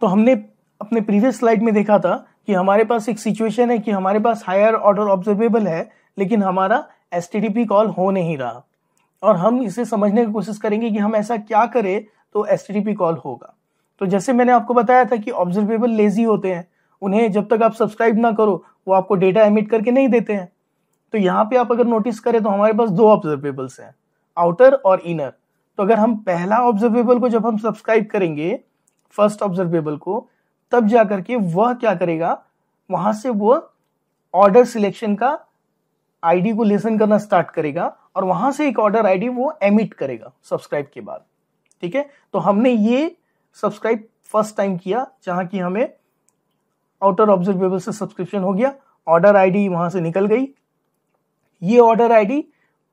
तो हमने अपने प्रीवियस स्लाइड में देखा था कि हमारे पास एक सिचुएशन है कि हमारे पास हायर ऑर्डर ऑब्जर्वेबल है लेकिन हमारा एस कॉल हो नहीं रहा और हम इसे समझने की कोशिश करेंगे कि हम ऐसा क्या करें तो एस कॉल होगा तो जैसे मैंने आपको बताया था कि ऑब्जर्वेबल लेजी होते हैं उन्हें जब तक आप सब्सक्राइब ना करो वो आपको डेटा एमिट करके नहीं देते हैं तो यहाँ पे आप अगर नोटिस करें तो हमारे पास दो ऑब्जर्वेबल्स हैं आउटर और इनर तो अगर हम पहला ऑब्जर्वेबल को जब हम सब्सक्राइब करेंगे फर्स्ट ऑब्जर्वेबल को तब जा करके वह क्या करेगा वहां से वो ऑर्डर सिलेक्शन का आईडी को लेसन करना स्टार्ट करेगा और वहां से एक ऑर्डर आईडी वो एमिट करेगा सब्सक्राइब के बाद ठीक है तो हमने ये सब्सक्राइब फर्स्ट टाइम किया जहां की हमें आउटर ऑब्जर्वेबल से सब्सक्रिप्शन हो गया ऑर्डर आईडी वहां से निकल गई ये ऑर्डर आईडी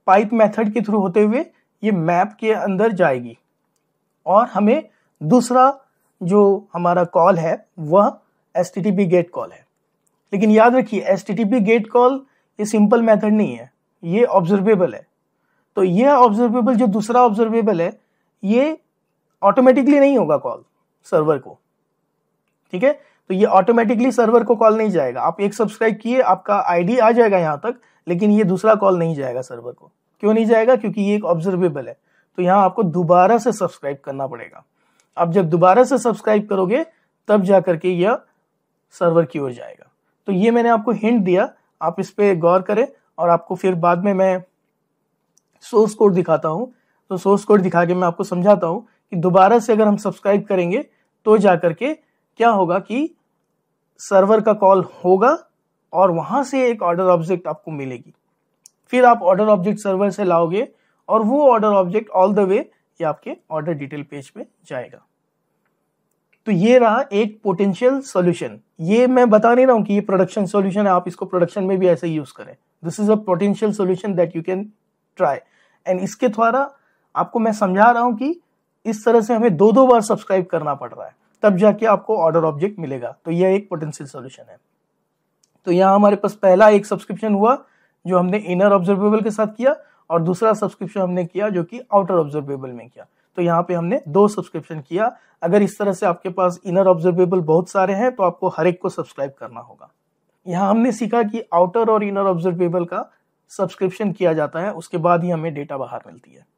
पाइप मेथड के थ्रू होते हुए ये मैप के अंदर जाएगी और हमें दूसरा जो हमारा कॉल है वह एस गेट कॉल है लेकिन याद रखिए एस गेट कॉल ये सिंपल मेथड नहीं है ये ऑब्जर्वेबल है तो ये ऑब्जर्वेबल जो दूसरा ऑब्जर्वेबल है ये ऑटोमेटिकली नहीं होगा कॉल सर्वर को ठीक है तो ये ऑटोमेटिकली सर्वर को कॉल नहीं जाएगा आप एक सब्सक्राइब किए आपका आईडी आ जाएगा यहां तक लेकिन ये दूसरा कॉल नहीं जाएगा सर्वर को क्यों नहीं जाएगा क्योंकि ये एक ऑब्जर्वेबल है तो यहां आपको दोबारा से सब्सक्राइब करना पड़ेगा अब जब दोबारा से सब्सक्राइब करोगे तब जा करके यह सर्वर की ओर जाएगा तो ये मैंने आपको हिंट दिया आप इस पर गौर करें और आपको फिर बाद में मैं सोर्स कोड दिखाता हूँ तो सोर्स कोड दिखा के मैं आपको समझाता हूँ कि दोबारा से अगर हम सब्सक्राइब करेंगे तो जा करके क्या होगा कि सर्वर का कॉल होगा और वहां से एक ऑर्डर ऑब्जेक्ट आपको मिलेगी फिर आप ऑर्डर ऑब्जेक्ट सर्वर से लाओगे और वो order object all the way ये आपके ऑर्डर डिटेल पेज पे जाएगा तो ये रहा एक पोटेंशियल सॉल्यूशन ये मैं बता नहीं रहा हूं कि ये प्रोडक्शन सॉल्यूशन है आप इसको प्रोडक्शन में भी ऐसे यूज करें this is a potential solution that you can try and इसके द्वारा आपको मैं समझा रहा हूं कि इस तरह से हमें दो दो बार सब्सक्राइब करना पड़ रहा है तब जाके आपको ऑर्डर ऑब्जेक्ट मिलेगा तो यह एक पोटेंशियल सोल्यूशन है तो यहां हमारे पास पहला एक सब्सक्रिप्शन हुआ जो हमने इनर ऑब्जर्वेबल के साथ किया और दूसरा सब्सक्रिप्शन हमने किया जो कि आउटर ऑब्जर्वेबल में किया तो यहाँ पे हमने दो सब्सक्रिप्शन किया अगर इस तरह से आपके पास इनर ऑब्जर्वेबल बहुत सारे हैं तो आपको हर एक को सब्सक्राइब करना होगा यहाँ हमने सीखा कि आउटर और इनर ऑब्जर्वेबल का सब्सक्रिप्शन किया जाता है उसके बाद ही हमें डेटा बाहर मिलती है